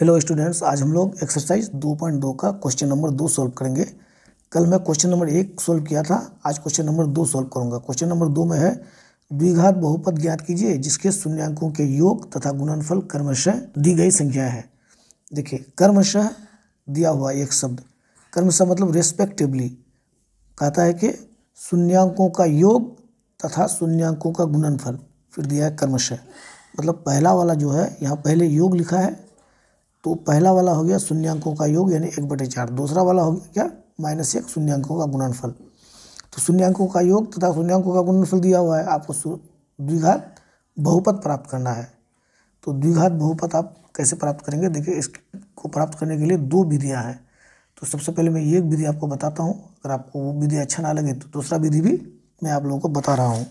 hello students आज हम लोग एक्सरसाइज 2.2 का क्वेश्चन नंबर दो सॉल्व करेंगे कल मैं क्वेश्चन नंबर एक सॉल्व किया था आज क्वेश्चन नंबर दो सॉल्व करूंगा क्वेश्चन नंबर दो में है द्विघात बहुपद ज्ञात कीजिए जिसके शून्यंकों के योग तथा गुणनफल कर्मशः दी गई संख्या है देखिए कर्मशः दिया हुआ एक शब्द कर्मशः मतलब रेस्पेक्टिवली कहता है कि शून्यंकों का योग तथा शून्यंकों का गुणनफल फिर दिया है कर्मशः मतलब पहला वाला जो है यहाँ पहले योग लिखा है तो पहला वाला हो गया शून्यंकों का योग यानी एक बटे चार दूसरा वाला हो गया क्या माइनस एक अंकों का गुणनफल तो शून्यंकों का योग तथा शून्यंकों का गुणनफल दिया हुआ है आपको द्विघात बहुपद प्राप्त करना है तो द्विघात बहुपद आप कैसे प्राप्त करेंगे देखिए इसको प्राप्त करने के लिए दो विधियाँ हैं तो सबसे पहले मैं एक विधि आपको बताता हूँ अगर आपको वो विधि अच्छा ना लगे तो दूसरा विधि भी मैं आप लोगों को बता रहा हूँ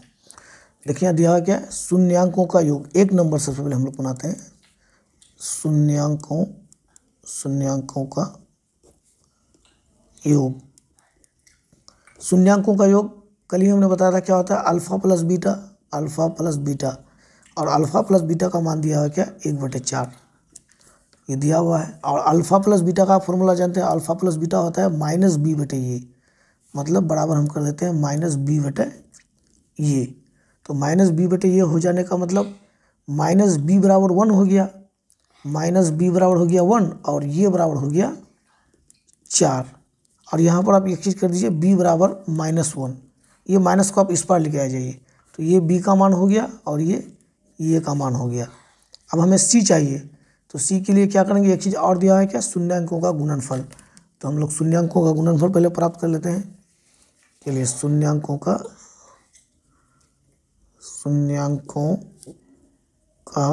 देखिए यहाँ दिया हुआ क्या है शून्यांकों का योग एक नंबर सबसे पहले हम लोग बनाते हैं शून्यंकों शून्यंकों का योग शून्यंकों का योग कल ही हमने बताया था क्या होता है alpha plus beta alpha plus beta और अल्फ़ा प्लस बीटा का मान दिया हुआ क्या एक बटे चार ये दिया हुआ है और अल्फ़ा प्लस बीटा का फॉर्मूला जानते हैं अल्फ़ा प्लस बीटा होता है माइनस बी बटे ये मतलब बराबर हम कर देते हैं माइनस बी बटे ये तो माइनस बी बटे ये हो जाने का मतलब माइनस बी बराबर वन हो गया माइनस बी बराबर हो गया वन और ये बराबर हो गया चार और यहाँ पर आप एक चीज़ कर दीजिए बी बराबर माइनस वन ये माइनस को आप इस पार लेके आ जाइए तो ये बी का मान हो गया और ये ये का मान हो गया अब हमें सी चाहिए तो सी के लिए क्या करेंगे एक चीज़ और दिया है क्या अंकों का गुणनफल तो हम लोग अंकों का गुणनफल पहले प्राप्त कर लेते हैं चलिए अंकों का अंकों का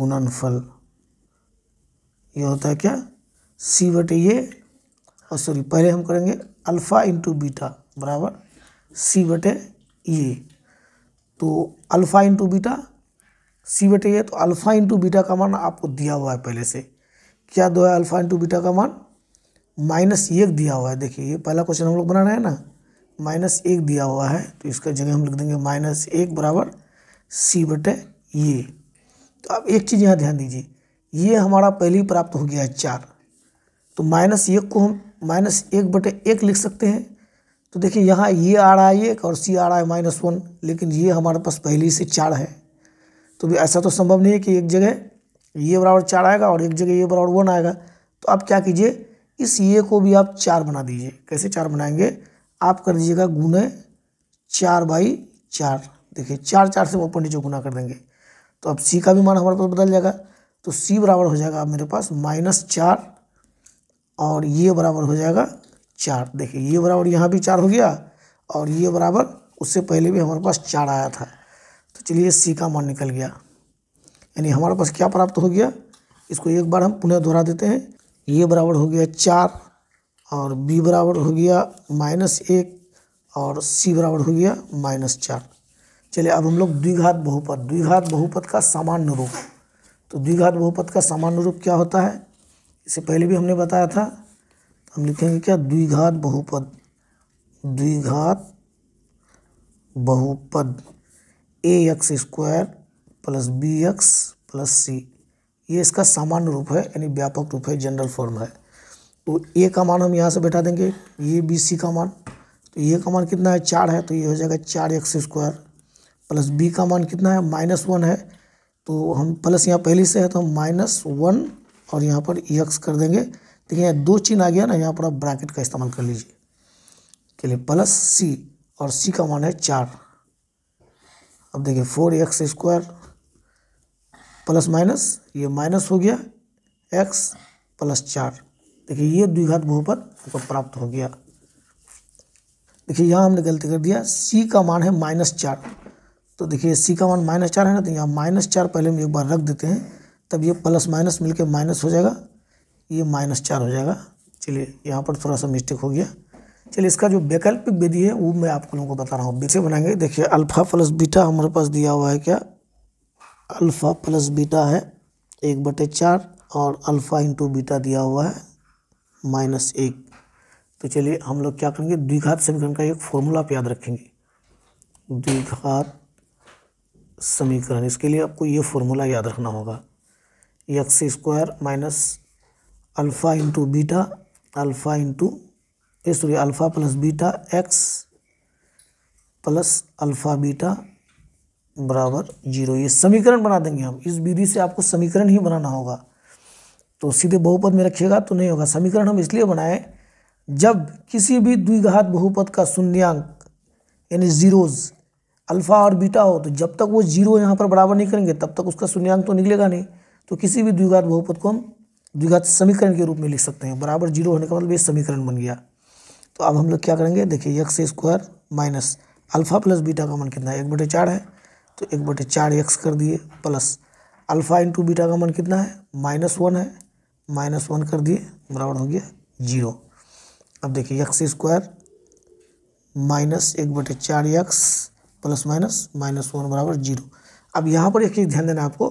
गुणनफल ये होता है क्या सी बटे ये और सॉरी पहले हम करेंगे अल्फ़ा इंटू बीटा बराबर सी बटे ये तो अल्फ़ा इंटू बीटा सी बटे ये तो अल्फ़ा इंटू बीटा का मान आपको दिया हुआ है पहले से क्या दो है अल्फ़ा इंटू बीटा का मान माइनस एक दिया हुआ है देखिए ये पहला क्वेश्चन हम लोग बना रहे हैं ना माइनस एक दिया हुआ है तो इसका जगह हम लिख देंगे माइनस एक बराबर सी बटे ये तो आप एक चीज़ यहाँ ध्यान दीजिए ये हमारा पहले ही प्राप्त हो गया है चार तो माइनस एक को हम माइनस एक बटे एक लिख सकते हैं तो देखिए यहाँ ये आ रहा है एक और सी आ रहा है माइनस वन लेकिन ये हमारे पास पहले से चार है तो भी ऐसा तो संभव नहीं है कि एक जगह ये बराबर चार आएगा और एक जगह ये बराबर वन आएगा तो आप क्या कीजिए इस ये को भी आप चार बना दीजिए कैसे चार बनाएंगे आप कर दीजिएगा गुने चार बाई चार देखिए चार चार से वो ऊपर नीचे गुना कर देंगे तो अब सी का भी मान हमारे पास बदल जाएगा तो सी बराबर हो जाएगा मेरे पास माइनस चार और ये बराबर हो जाएगा चार देखिए ये बराबर यहाँ भी चार हो गया और ये बराबर उससे पहले भी हमारे पास चार आया था तो चलिए सी का मान निकल गया यानी हमारे पास क्या प्राप्त हो गया इसको एक बार हम पुनः दोहरा देते हैं ये बराबर हो गया चार और बी बराबर हो गया माइनस एक और सी बराबर हो गया माइनस चार चलिए अब हम लोग द्विघात बहुपद द्विघात बहुपद का सामान्य रूप है तो द्विघात बहुपद का सामान्य रूप क्या होता है इसे पहले भी हमने बताया था तो हम लिखेंगे क्या द्विघात बहुपद द्विघात बहुपद A X square plus B x plus C ये इसका सामान्य रूप है यानी व्यापक रूप है जनरल फॉर्म है तो ए का मान हम यहाँ से बैठा देंगे ये बी सी का मान तो ए का मान कितना है चार है तो ये हो जाएगा चार एक्स स्क्वायर प्लस बी का मान कितना है माइनस वन है तो हम प्लस यहाँ पहले से है तो हम माइनस वन और यहाँ पर यक्स e कर देंगे देखिए दो चिन्ह आ गया ना यहाँ पर आप ब्रैकेट का इस्तेमाल कर लीजिए के लिए प्लस सी और सी का मान है चार अब देखिए four X e square plus minus ये माइनस हो गया एक्स प्लस चार देखिए ये द्विघात बहुपद हमको प्राप्त हो गया देखिए यहाँ हमने गलती कर दिया सी का मान है माइनस चार तो देखिए सी का मान माइनस चार है ना तो यहाँ माइनस चार पहले हम एक बार रख देते हैं तब ये प्लस माइनस मिलके माइनस हो जाएगा ये माइनस चार हो जाएगा चलिए यहाँ पर थोड़ा सा मिस्टेक हो गया चलिए इसका जो वैकल्पिक विधि है वो मैं आप लोगों को बता रहा हूँ कैसे बनाएंगे देखिए अल्फ़ा प्लस बीटा हमारे पास दिया हुआ है क्या अल्फ़ा प्लस बीटा है एक बटे चार और अल्फ़ा इंटू बीटा दिया हुआ है माइनस एक तो चलिए हम लोग क्या करेंगे द्विघात समीकरण का एक फॉर्मूला आप याद रखेंगे द्विघात समीकरण इसके लिए आपको ये फॉर्मूला याद रखना होगा x square minus alpha into beta alpha into sorry alpha plus beta x plus alpha beta बराबर जीरो ये समीकरण बना देंगे हम इस विधि से आपको समीकरण ही बनाना होगा तो सीधे बहुपद में रखिएगा तो नहीं होगा समीकरण हम इसलिए बनाएं जब किसी भी द्विघात बहुपद का शून्यांक यानी ज़ीरोज़ अल्फ़ा और बीटा हो तो जब तक वो जीरो यहाँ पर बराबर नहीं करेंगे तब तक उसका शून्यंक तो निकलेगा नहीं तो किसी भी द्विघात बहुपद को हम द्विघात समीकरण के रूप में लिख सकते हैं बराबर जीरो होने का मतलब ये समीकरण बन गया तो अब हम लोग क्या करेंगे देखिए X square minus alpha plus beta का मन कितना है एक बटे चार है तो एक बटे चार यक्स कर दिए प्लस अल्फ़ा इंटू बीटा का मन कितना है माइनस वन है माइनस वन कर दिए बराबर हो गया जीरो अब देखिए यक्स स्क्वायर माइनस एक बटे चार X plus minus minus one बराबर जीरो अब यहाँ पर एक चीज़ ध्यान देना आपको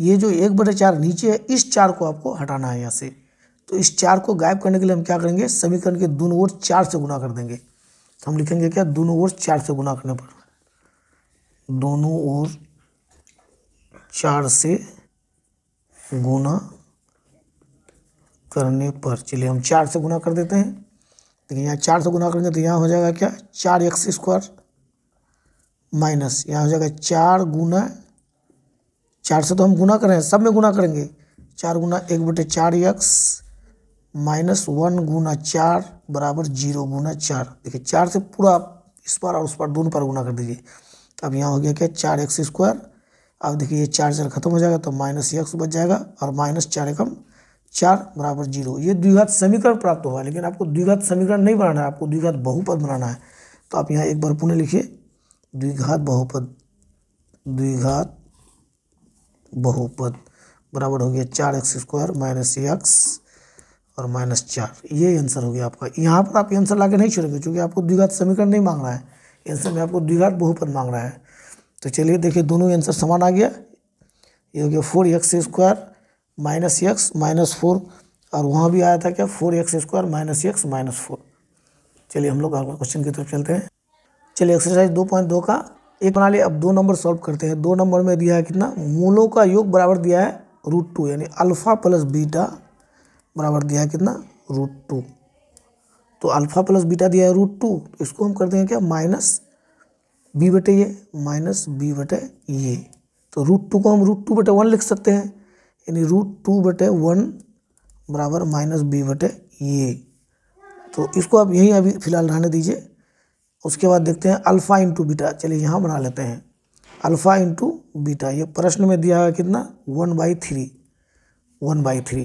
ये जो एक बटे चार नीचे है इस चार को आपको हटाना है यहाँ से तो इस चार को गायब करने के लिए हम क्या करेंगे समीकरण के दोनों ओर चार से गुना कर देंगे तो हम लिखेंगे क्या दोनों ओर चार से गुना करने पर दोनों ओर चार से गुना करने पर चलिए हम चार से गुना कर देते हैं देखिए यहाँ चार से गुना करेंगे तो यहाँ हो जाएगा क्या चार एक्स स्क्वायर माइनस यहाँ हो जाएगा चार गुना चार से तो हम गुना करें सब में गुना करेंगे चार गुना एक बटे चार यक्स माइनस वन गुना चार बराबर जीरो गुना चार देखिए चार से पूरा इस बार और उस पर दोनों पर गुना कर दीजिए तो अब यहाँ हो गया क्या चार एक्स स्क्वायर अब देखिए ये चार चार खत्म हो जाएगा तो माइनस एक्स बच जाएगा और माइनस चार एकम चार बराबर जीरो ये द्विघात समीकरण प्राप्त हुआ लेकिन आपको द्विघात समीकरण नहीं बनाना है आपको द्विघात बहुपद बनाना है तो आप यहाँ एक बार पुनः लिखिए द्विघात बहुपद द्विघात बहुपद बराबर हो गया चार एक्स स्क्वायर माइनस एक्स और माइनस चार ये आंसर हो गया आपका यहाँ पर आप आंसर लाके नहीं छोड़ेंगे क्योंकि आपको द्विघात समीकरण नहीं मांग रहा है आंसर में आपको द्विघात बहुपद मांग रहा है तो चलिए देखिए दोनों आंसर समान आ गया ये हो गया four X square minus X minus four और वहाँ भी आया था क्या four X square minus X minus four चलिए हम लोग अगला क्वेश्चन की तरफ चलते हैं चलिए एक्सरसाइज दो पॉइंट दो का एक बना लिए अब दो नंबर सॉल्व करते हैं दो नंबर में दिया है कितना मूलों का योग बराबर दिया है रूट टू यानी अल्फ़ा प्लस बीटा बराबर दिया है कितना रूट टू तो अल्फ़ा प्लस बीटा दिया है रूट टू तो इसको हम करते हैं क्या माइनस बी बटे ये माइनस बी बटे ये तो रूट टू को हम रूट टू बटे वन लिख सकते हैं यानी रूट टू बटे वन बराबर माइनस बी बटे ये तो इसको आप यहीं अभी फ़िलहाल रहने दीजिए उसके बाद देखते हैं अल्फ़ा इंटू बीटा चलिए यहाँ बना लेते हैं अल्फ़ा इंटू बीटा ये प्रश्न में दिया है कितना one by three one by three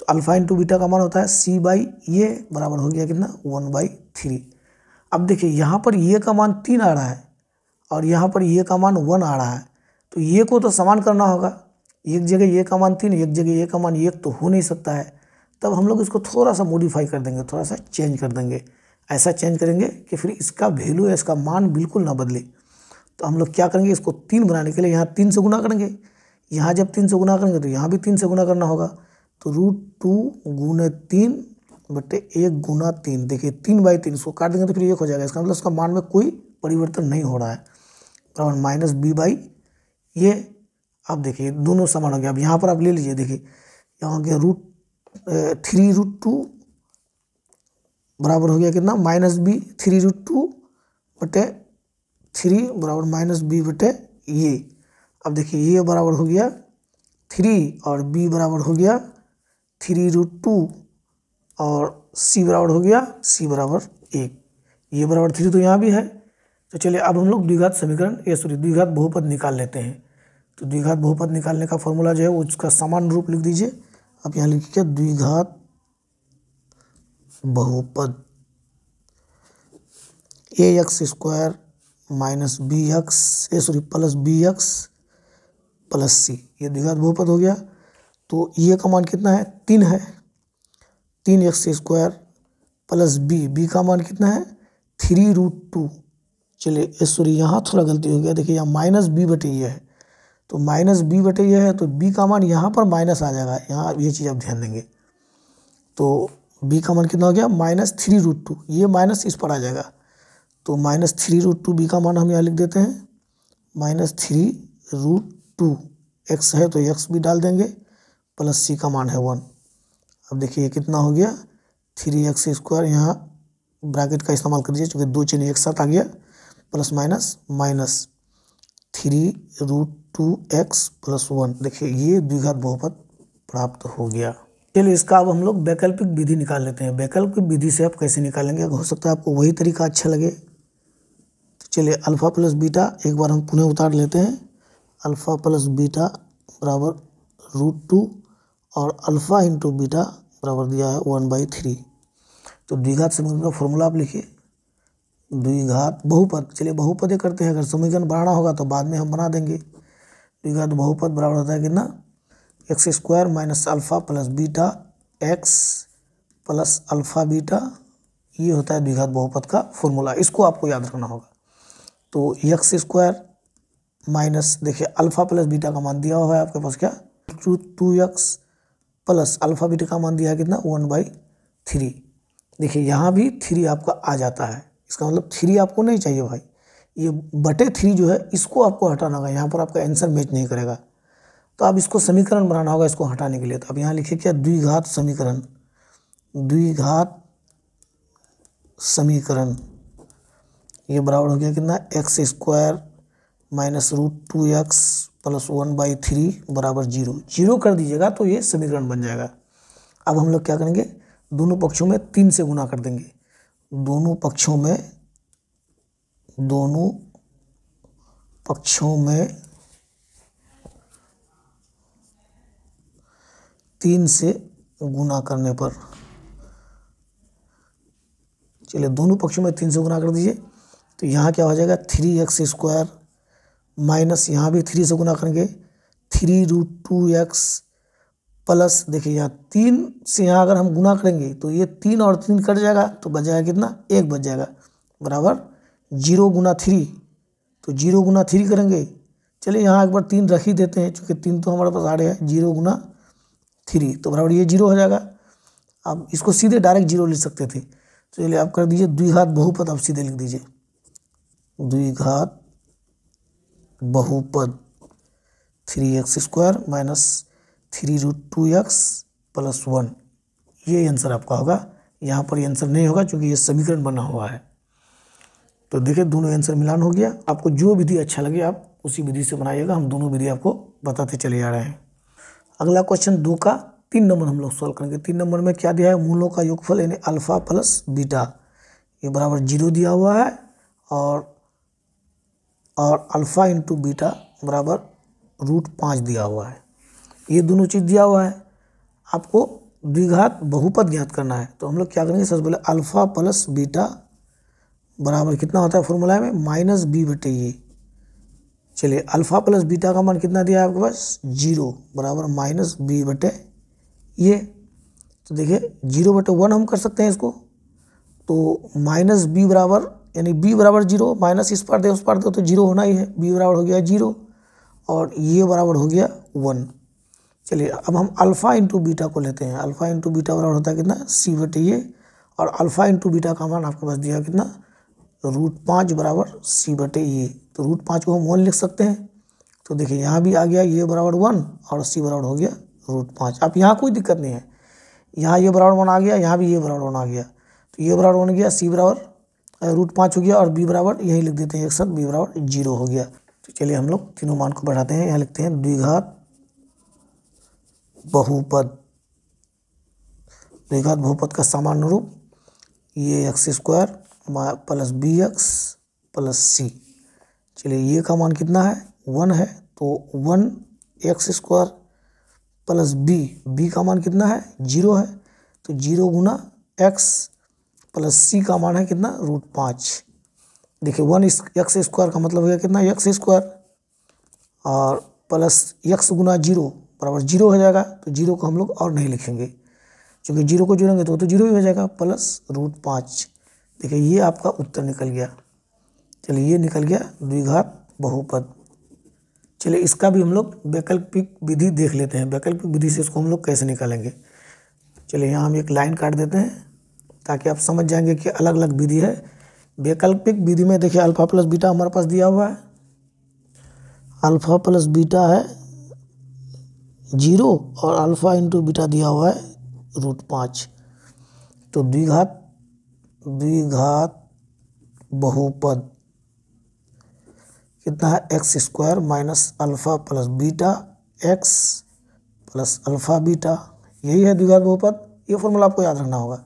तो अल्फ़ा इंटू बीटा का मान होता है सी बाई ये बराबर हो गया कितना वन बाई थ्री अब देखिए यहाँ पर ये का मान तीन आ रहा है और यहाँ पर ये का मान वन आ रहा है तो ये को तो समान करना होगा एक जगह ये का मान तीन एक जगह ये का मान एक तो हो नहीं सकता है तब हम लोग इसको थोड़ा सा मॉडिफाई कर देंगे थोड़ा सा चेंज कर देंगे ऐसा चेंज करेंगे कि फिर इसका वैल्यू या इसका मान बिल्कुल ना बदले तो हम लोग क्या करेंगे इसको तीन बनाने के लिए यहाँ तीन से गुना करेंगे यहाँ जब तीन से गुना करेंगे तो यहाँ भी तीन से गुना करना होगा तो रूट टू गुने तीन बटे एक गुना तीन देखिए तीन बाई तीन इसको काट देंगे तो फिर एक हो जाएगा इसका मतलब उसका मान में कोई परिवर्तन नहीं हो रहा है बराबर माइनस बी बाई ये आप देखिए दोनों समान हो गया अब यहाँ पर आप ले लीजिए देखिए यहाँ हो गया रूट थ्री रूट टू बराबर हो गया कितना minus B three root two बटे थ्री बराबर माइनस बी बटे ये अब देखिए ये बराबर हो गया थ्री और बी बराबर हो गया थ्री रूट टू और सी बराबर हो गया सी बराबर एक ये बराबर थ्री तो यहाँ भी है तो चलिए अब हम लोग द्विघात समीकरण ये सॉरी द्विघात बहुपद निकाल लेते हैं तो द्विघात बहुपद निकालने का फॉर्मूला जो है उसका समान रूप लिख दीजिए आप यहाँ लिखिए द्विघात बहुपद A X square minus B X A sorry plus B x plus C ये द्विघात बहुपद हो गया तो ये का मान कितना है तीन है तीन X square plus B B का मान कितना है थ्री रूट टू चलिए ए सॉरी यहाँ थोड़ा गलती हो गया देखिए यहाँ माइनस बी बटे ये है तो माइनस बी बटे ये है तो बी का मान यहाँ पर माइनस आ जाएगा यहाँ ये चीज़ आप ध्यान देंगे तो बी का मान कितना हो गया माइनस थ्री रूट टू ये माइनस इस पर आ जाएगा तो minus three root two B का मान हम यहाँ लिख देते हैं minus three root two X है तो एक्स भी डाल देंगे प्लस सी का मान है वन अब देखिए ये कितना हो गया थ्री एक्स स्क्वायर यहाँ ब्रैकेट का इस्तेमाल कर दीजिए चूँकि दो चीन एक साथ आ गया plus minus minus three root two x plus one देखिए ये द्विघात बहुपद प्राप्त हो गया चलिए इसका अब हम लोग वैकल्पिक विधि निकाल लेते हैं वैकल्पिक विधि से आप कैसे निकालेंगे हो सकता है आपको वही तरीका अच्छा लगे तो चलिए अल्फ़ा प्लस बीटा एक बार हम पुनः उतार लेते हैं अल्फ़ा प्लस बीटा बराबर रूट टू और अल्फ़ा इंटू बीटा बराबर दिया है वन बाई थ्री तो द्विघात समीकरण का फॉर्मूला आप लिखिए द्विघात बहुपद चलिए बहुपद करते हैं अगर समीकरण बढ़ाना होगा तो बाद में हम बना देंगे द्विघात बहुपद बराबर होता है कितना x square minus alpha plus beta x plus alpha beta ये होता है द्विघात बहुपद का फॉर्मूला इसको आपको याद रखना होगा तो एक्स स्क्वायर माइनस देखिए अल्फ़ा प्लस बीटा का मान दिया हुआ है आपके पास क्या two two x plus alpha beta का मान दिया है कितना वन बाई थ्री देखिए यहाँ भी थ्री आपका आ जाता है इसका मतलब थ्री आपको नहीं चाहिए भाई ये बटे थ्री जो है इसको आपको हटाना होगा यहाँ पर आपका आंसर मैच नहीं करेगा तो अब इसको समीकरण बनाना होगा इसको हटाने के लिए तो अब यहाँ लिखे क्या द्विघात समीकरण द्विघात समीकरण ये बराबर हो गया कितना x square minus root two x plus one by three बराबर जीरो जीरो कर दीजिएगा तो ये समीकरण बन जाएगा अब हम लोग क्या करेंगे दोनों पक्षों में तीन से गुना कर देंगे दोनों पक्षों में दोनों पक्षों में तीन से गुना करने पर चलिए दोनों पक्षों में तीन से गुना कर दीजिए तो यहाँ क्या हो जाएगा थ्री एक्स स्क्वायर माइनस यहाँ भी थ्री से गुना करेंगे three root two x plus देखिए यहाँ तीन से यहाँ अगर हम गुना करेंगे तो ये तीन और तीन कट जाएगा तो बच जाएगा कितना एक बच जाएगा बराबर जीरो गुना थ्री तो जीरो गुना थ्री करेंगे चलिए यहाँ एक बार तीन रख ही देते हैं चूँकि तीन तो हमारे पास आ रहे हैं जीरो गुना थ्री तो बराबर ये जीरो हो जाएगा आप इसको सीधे डायरेक्ट जीरो लिख सकते थे तो चलिए आप कर दीजिए द्विघात बहुपद आप सीधे लिख दीजिए द्विघात बहुपद three x square minus three root two x plus one ये आंसर आपका होगा यहाँ पर आंसर नहीं होगा क्योंकि ये समीकरण बना हुआ है तो देखिए दोनों आंसर मिलान हो गया आपको जो विधि अच्छा लगे आप उसी विधि से बनाइएगा हम दोनों विधि आपको बताते चले जा रहे हैं अगला क्वेश्चन दो का तीन नंबर हम लोग सॉल्व करेंगे तीन नंबर में क्या दिया है मूलों का योगफल यानी अल्फा प्लस बीटा ये बराबर जीरो दिया हुआ है और और अल्फ़ा इंटू बीटा बराबर रूट पाँच दिया हुआ है ये दोनों चीज़ दिया हुआ है आपको द्विघात बहुपद ज्ञात करना है तो हम लोग क्या करेंगे सबसे पहले अल्फ़ा प्लस बीटा बराबर कितना होता है फॉर्मूला में माइनस बी बटे ये चलिए अल्फ़ा प्लस बीटा का मान कितना दिया है आपके पास जीरो बराबर माइनस बी बटे ये तो देखिए जीरो बटे वन हम कर सकते हैं इसको तो माइनस बी बराबर यानी बी बराबर जीरो माइनस इस पार दे उस पार दे तो जीरो होना ही है बी बराबर हो गया जीरो और ये बराबर हो गया वन चलिए अब हम अल्फ़ा इंटू बीटा को लेते हैं अल्फ़ा इंटू बीटा बराबर होता है कितना सी बटे ये और अल्फ़ा इंटू बीटा का मान आपके पास दिया कितना रूट पाँच बराबर सी बटे ये तो रूट पाँच को हम वन लिख सकते हैं तो देखिए यहाँ भी आ गया ये बराबर वन और सी बराबर हो गया रूट पाँच अब यहाँ कोई दिक्कत नहीं है यहाँ ये बराबर वन आ गया यहाँ भी ये बराबर वन आ गया तो ये बराबर वन गया सी बराबर रूट पाँच हो गया और बी बराबर यही लिख देते हैं एक साथ बी बराबर जीरो हो गया तो चलिए हम लोग तीनों मान को बढ़ाते हैं यहाँ लिखते हैं द्विघात बहुपद द्विघात बहुपद का सामान्य रूप ये x square plus B x plus c चलिए ये का मान कितना है वन है तो one x square plus B B का मान कितना है जीरो है तो जीरो गुना एक्स प्लस सी का मान है कितना रूट पाँच देखिए वन एक्स स्क्वायर का मतलब हो गया कितना एक्स स्क्वायर और प्लस एक्स गुना जीरो बराबर जीरो हो जाएगा तो जीरो को हम लोग और नहीं लिखेंगे क्योंकि जीरो को जोड़ेंगे तो वो तो जीरो ही हो जाएगा प्लस रूट पाँच देखिए ये आपका उत्तर निकल गया चलिए ये निकल गया द्विघात बहुपद चलिए इसका भी हम लोग वैकल्पिक विधि देख लेते हैं वैकल्पिक विधि से इसको हम लोग कैसे निकालेंगे चलिए यहाँ हम एक लाइन काट देते हैं ताकि आप समझ जाएंगे कि अलग अलग विधि है वैकल्पिक विधि में देखिए अल्फा प्लस बीटा हमारे पास दिया हुआ है अल्फा प्लस बीटा है जीरो और अल्फा इंटू बीटा दिया हुआ है रूट पाँच तो द्विघात द्विघात बहुपद कितना है x square minus alpha plus beta x plus alpha beta यही है द्विघात बहुपद ये फॉर्मूला आपको याद रखना होगा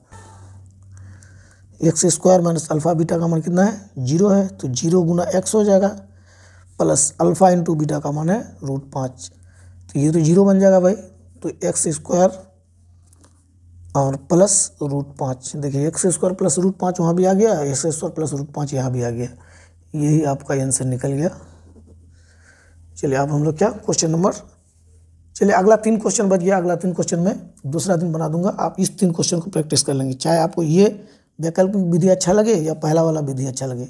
x square minus alpha beta का मान कितना है जीरो है तो जीरो गुना एक्स हो जाएगा प्लस अल्फ़ा इंटू बीटा का मान है रूट पाँच तो ये तो जीरो बन जाएगा भाई तो एक्स स्क्वायर और प्लस रूट पाँच देखिए एक्स स्क्वायर प्लस रूट पाँच वहाँ भी आ गया एक्स स्क्वायर प्लस रूट पाँच यहाँ भी आ गया यही आपका आंसर निकल गया चलिए अब हम लोग क्या क्वेश्चन नंबर चलिए अगला तीन क्वेश्चन बच गया अगला तीन क्वेश्चन में दूसरा दिन बना दूंगा आप इस तीन क्वेश्चन को प्रैक्टिस कर लेंगे चाहे आपको ये वैकल्पिक विधि अच्छा लगे या पहला वाला विधि अच्छा लगे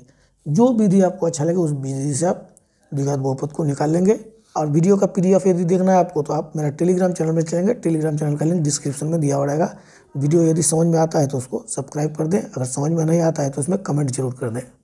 जो विधि आपको अच्छा लगे उस विधि से आप द्विघात बहुपत को निकाल लेंगे और वीडियो का पी यदि देखना है आपको तो आप मेरा टेलीग्राम चैनल में चलेंगे टेलीग्राम चैनल का लिंक डिस्क्रिप्शन में दिया रहेगा वीडियो यदि समझ में आता है तो उसको सब्सक्राइब कर दें अगर समझ में नहीं आता है तो उसमें कमेंट जरूर कर दें